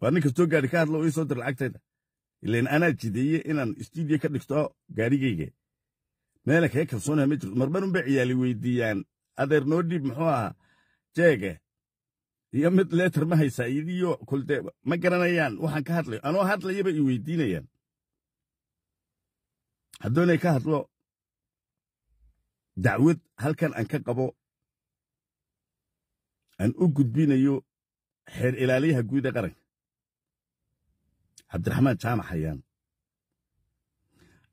waa nin kastoo gaari ka hadlo iisoo dir lacagtayda ilan anaa jideeye inaan istuudiyo ka dhigto gaarigayga meela kaga kalsoonaa ma jirto marbarunba ciyaali weydiiyaan adeer noo dhiib muxuu ahaa jeege iyo mid leeter ma haysaa idiyo kuldee ma garanayaan waxaan ka hadlayo anoo hadlayaba i weydiinayaan haddoonay ka hadlo dacwad halkan aan ka qabo aan u gudbinayo xeer ilaaliyaha guud ee qaranka cabdiraxmaan jaamac hayaan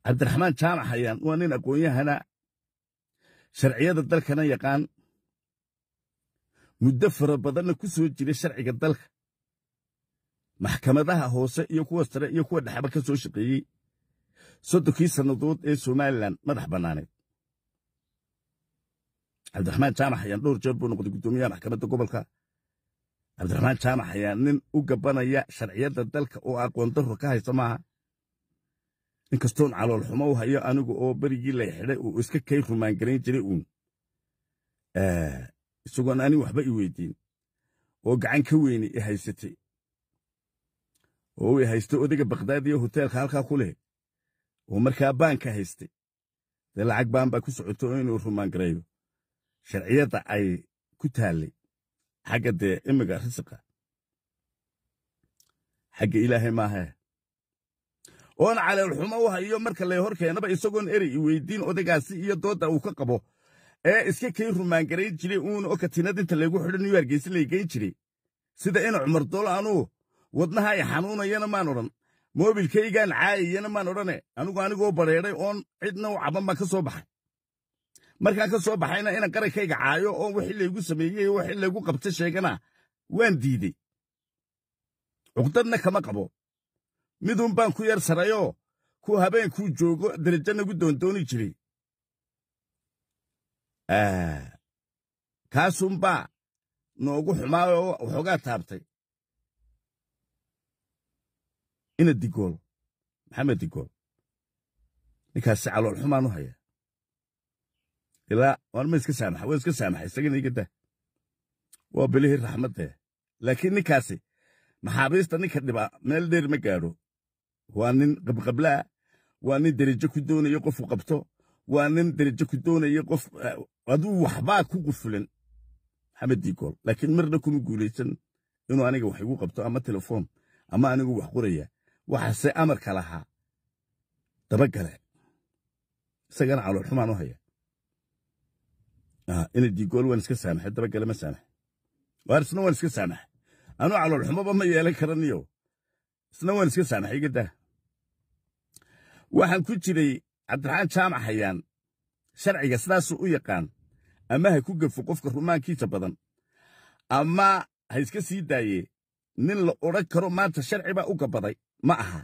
cabdiraxmaan jaamac hayaan waa nin aqoon-yahana sharciyada dalkana yaqaan muddo fara badanna ku soo jiray sharciga dalka maxkamadaha hoose iyo kuwa sare iyo kuwa dhexba ka soo shaqeeyey soddonkii sannadood ee somalilan madax bannaaneed cabdiraxmaan jaamac hayaan dhowr jeer buu noqday guddoomiyaha maxkamadda gobolka cabdiraxmaan jaamax ayaa nin u gabanaya sharciyadda dalka oo aqoon darro ka haysta maaha inkastoon caloolxumo u hayo anigu oo berigii la xidhay uu iska kay rumaangarayn jiray uun eh, isagoon ani waxba i weydiin oo gacan ka weyni i haysatay oo i haystay odayga bakhdaadiyo hoteelka halkaa ku leh oo markaa baanka haystay dee lacag baan baa ku socotay socoto inuu rumaangarayo sharciyadda ay ku taallay xagga dee imiga risiqa xagga ilaahay maahae oon caleelxumo u hayo marka la keenaba isagoon erey weydiin odagaasi iyo doodda uu ka qabo ee iska kay rumaangarayn jiray uuna oo katiinad inta laygu xidho new yorkgeysi laygeyn jiray sida in cumar doolo anuu wadnaha ay xanuunayana maan odhan moobilkaygaan caayayana maan odhane anigu anigoo badheedhay oon cidna u caban baan ka soo baxay markaan ka soo baxayna inaan garankayga caayo oo wixii laygu sameeyey wixii laygu qabta sheegana waan diiday cuqdadna kama qabo midun baan ku yar sarayoo kuu habeenkuu joogo darajo nagu doondooni jiray kaasun baa noogu xumaa oo waxoogaa taabtay ina digool maxamed digool ninkaasi calool xumaan u haya ilaa maalma iska saamaxa waa iska saamaxa isagana iga dah waa bilihii raxmadde laakiin ninkaasi maxaabiista ninka dhiba meel dheer ma gaadho waa nin qabqablaa waa nin derajo ku doonayo qofu qabto waa nin derajo ku doonayo qof eh, aduu waxbaa ku fulan maxamed diigool laakiin marna kuma guulaysan inuu aniga wax igu qabto ama telefoon ama anigu wax qoraya waxaase amarka lahaa dabagale isagana calool xumaan u haya nadigool ah, waan iska saamaxay dabagale ma ma yeelan karaniyo isna waan iska saamaxay ah. waxaan ku jiray cabdiraxmaan jaamac hayaan sharciga sidaasuu u yaqaan ama ha ku gafo qofka rumaankiisa badan ama ha iska sii daaye nin la odhan karo maanta sharci baa u gabaday ma aha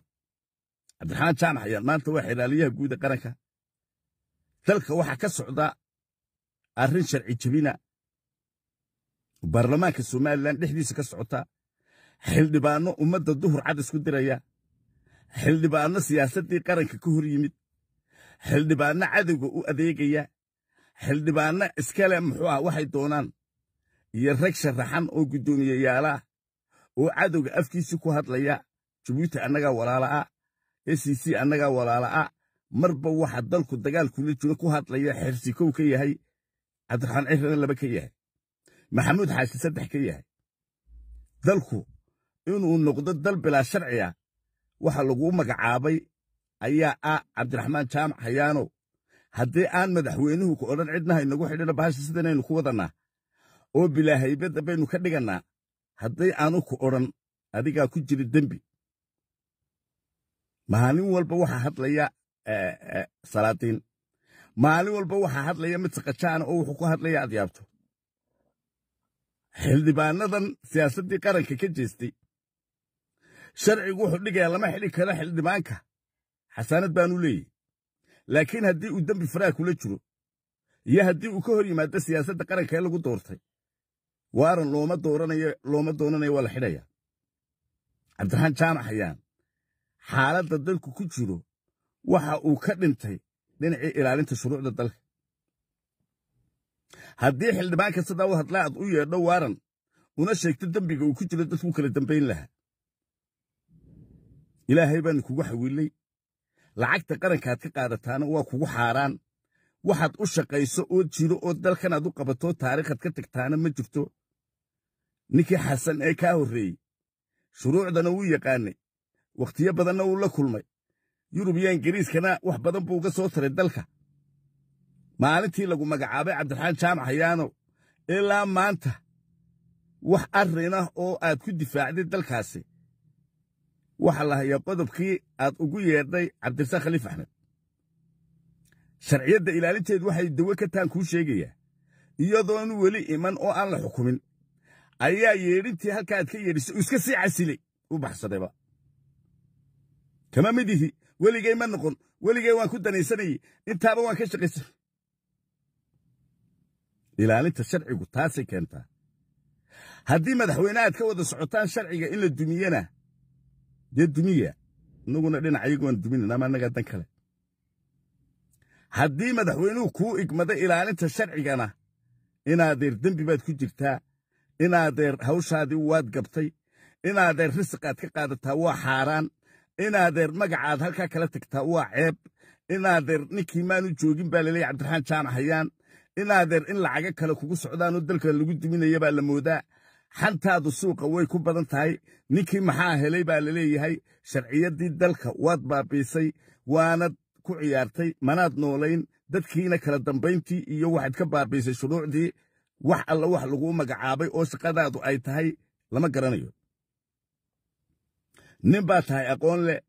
cabdiraxmaan jaamac hayaan maanta waa xeraaliyaha guud qaranka dalka waxaa ka socda arrin sharci jebina baarlamaanka somalilan dhexdiisa ka socota xildhibaanno ummadda duhur cad isku diraya xildhibaanno siyaasaddii qaranka ka hor yimid xildhibaanno cadowga u adeegaya xildhibaanno iskale muxuu ah waxay doonaan iyo rag sharaxan oo guddoomiyeyaalaah oo cadowga afkiisii ku hadlaya jabuuti annagaa walaala'a ah. s e c annagaa walaala'a ah. marba waxa dalku dagaalkula jiro ku hadlaya xersi kow ka yahay cabdiraxmaan ciifrida laba ka yahay maxamuud xaashi saddex ka yahay dalku inuu noqdo dal bilaa sharci waxa laguu magacaabay ayaa ah cabdiraxmaan jaamac hayaanow haddii aan madaxweynuhu ku odhan cidnaha inagu xidhina bahasha sidanaynu ku wadannaa oo bilaa haybadda baynu ka dhigannaa hadday aanu ku odhan adigaa ku jira dembi maalin walba waxaa hadlaya salaadiin maalin walba waxaa hadlaya mid saqajaana oo wuxuu ku hadlaya adyaabto xildhibaanadan siyaasaddii qaranka ka jeestay sharcigu wuxuu dhigayaa lama xidhi kara xildhibaanka xasaanad baanu leeyahy laakiin haddii uu dembi faraa kula jiro iyo haddii uu ka hor yimaado siyaasadda qaranka ee lagu doortay waaran looma dooranayo looma doonanayo waa la xidhaya cabdiraxaan jaamac hayaan xaaladda dalku ku jiro waxa uu ka dhintay dhinacii ilaalinta shuruucda dalka haddii xildhibaan sidaa u hadlaa aad u yeedho waaran una sheegto dembiga uu ku jiro dadku kala dambayn lahaa ilaahay baana kugu xawilay lacagta qarankaad ka qaadataana waa kugu xaaraan waxaad u shaqayso oo jiro oo dalkanaad u qabato taariikhad ka tagtaana ma jirto ninkii xasan ee kaa horreeyey shuruucdana wuu yaqaanay wakhtiyo badanna wuu la kulmay yurub iyo ingiriiskana wax badan buu uga soo taray dalka maalintii lagu magacaabay cabdiraxmaan jaamac hayaano ilaa maanta wax arrin ah oo aad ku difaacday dalkaasi waxaa la qodobkii aad ugu yeedhay cabdirasaan khaliif axmed sharciyadda ilaalinteedu waxay dawe ka taan kuu sheegayaa iyadoon weli iman oo aan la xukumin ayaa yeedhintii halkaaad ka yeedhisay u iska sii casilay u baxsadayba kama midihi weligay ma noqon weligay waan ku danaysanayay intaaba waan ka shaqaysan ilaalinta sharcigu taasay keentaa haddii madaxweyne aad ka wada socotaan sharciga in la dumiyana dee dumiya inaguna dhinaca iyagu waan ama annagaa dan kale haddii madaxweynuhu kuu igmada ilaalinta sharcigana inaadeer dembi baad ku jirtaa inaadeer hawshaadii waad gabtay inaadeer risiqaad ka qaadataa waa xaaraan inaadeer magacaad halkaa kala tagtaa waa ceeb inaadeer ninkii maanu joogin baa laleeyay cabdiraxmaan jaana hayaan inaadeer in lacago kale kugu socdaanoo dalka lagu duminaya baa la moodaa xantaadu suuqa way ku badan tahay ninkii maxaa helay baa laleeyahay sharciyaddii dalka waad baabiisay waanad ku ciyaartay manaad noolayn dadkiina kala dambayntii iyo waxaad ka baabiisay shuruucdii wax alla wax laguu magacaabay oo shaqadaadu ay tahay lama garanayo nin baad tahay aqoon leh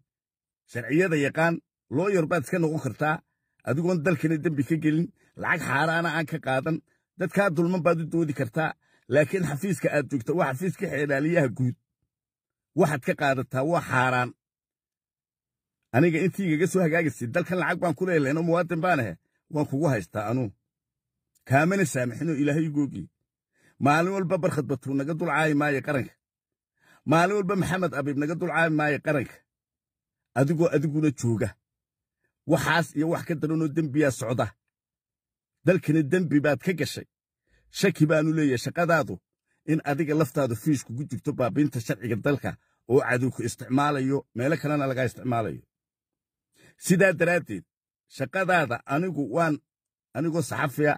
sharciyada yaqaan looyar baad iska noqon kartaa adigoon dalkana dembi ka gelin lacag xaaraana aan ka qaadan dadkaa dulman baad u doodi kartaa laakiin xafiiska aad joogta waa xafiiska xeelaaliyaha guud waxaad ka qaadataa waa xaaraan aniga intii soo hagaagisi dalkan lacag baan ku leelaynoo muwaadin baan ahe waan kugu haystaa anuu kaamana saamixino ilaahay igoogiye maalin walba barkhad batuu naga dulcaayi maayo qaranka maalin walba maxamed abiib naga dulcaabi maayo qaranka adigoo adiguna jooga waxaas iyo wax ka daranoo dembiyaa socda dalkana dembi baad ka gashay shaki baanu leeyahay shaqadaadu in adiga laftaadu fiis kugu jirto baabiinta sharciga dalka oo cadowku isticmaalayo meelo kalena lagaa isticmaalayo sidaa daraaddeed shaqadaada anigu waan anigoo saxafiya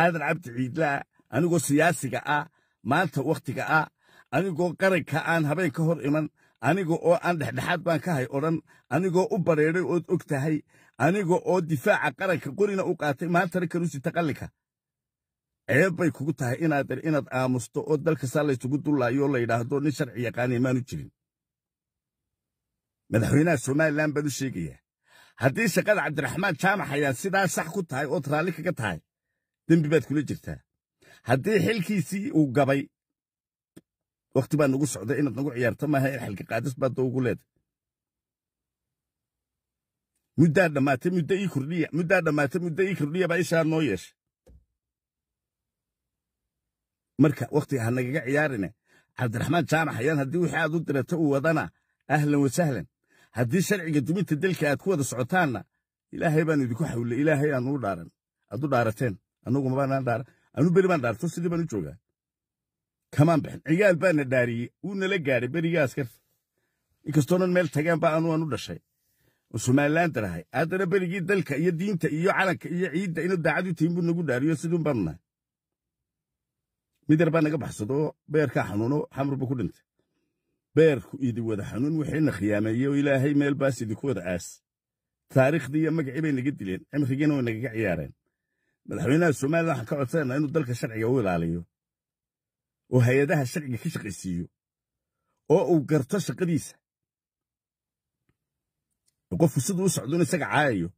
aadan cabdi ciidla ah anigoo siyaasiga ah maanta wakhtiga ah anigoo qaranka aan habeen ka hor iman aniga oo aan dhexdhexaad baan ka hay odhan anigoo u bareeray ood og tahay aniga oo difaaca qaranka qorina u qaatay maantana kalusita qallinka ceeb bay kugu tahay inaad aamusto oo dalka saa laysugu dullaayo la yidhaahdo nin sharci yaqaanay maanu jirin madaxweynaha somalilan baan u sheegayaa haddii shaqada cabdiraxmaan jaamax ayaad sidaa sax ku tahay ood raalli kaga tahay dembi baad kula jirtaa haddii xilkiisii uu gabay wakhti baa nagu socda inaad nagu ciyaarto maaha xilka qaadis baad da leedahay muddaa dhammaatay muddo ii kordhiya muddaa dhammaatay muddo ii kordhiya baa ishaa noo yeeshay marka wakti ha nagaga ciyaarine cabdiraxmaan jaamac hayaan haddii wixii aad u dirata uu wadana ahlan wa sahlan haddii sharciga duminta dalka aad ku wada socotaanna ilaahay baan idinku xawlay ilaahay aanu dhaaran aad u dhaarateen anuguma baanaan dhaara anu beri baan dhaarto sidii baan u joogaa kamaan bixin ciyaal baana dhaariyey wuu nala gaadhay beriga askar inkastoonan meel tageen ba anu aan u dhashay oo somalilan darahay haddana berigii dalka iyo diinta iyo calanka iyo ciidda inuu daacad u tihin buu nagu dhaariyo siduun baanu nahay mid yar baa naga baxsada beerkaa xanuuno xamurba ku dhintay beerku idi wada xanuun waxayna khiyaameeye oo ilaahay meel baas idinku wada aas taariikhdii iyo magacii bay naga dileen cimrigiina way nagaga ciyaareen madaxweynaha somalilan waxaan ka codsananaa inuu dalka sharciga u ilaaliyo oo hay-adaha sharciga ka shaqaysiiyo oo uu garto shaqadiisa qofku siduu u socduna isaga caayayo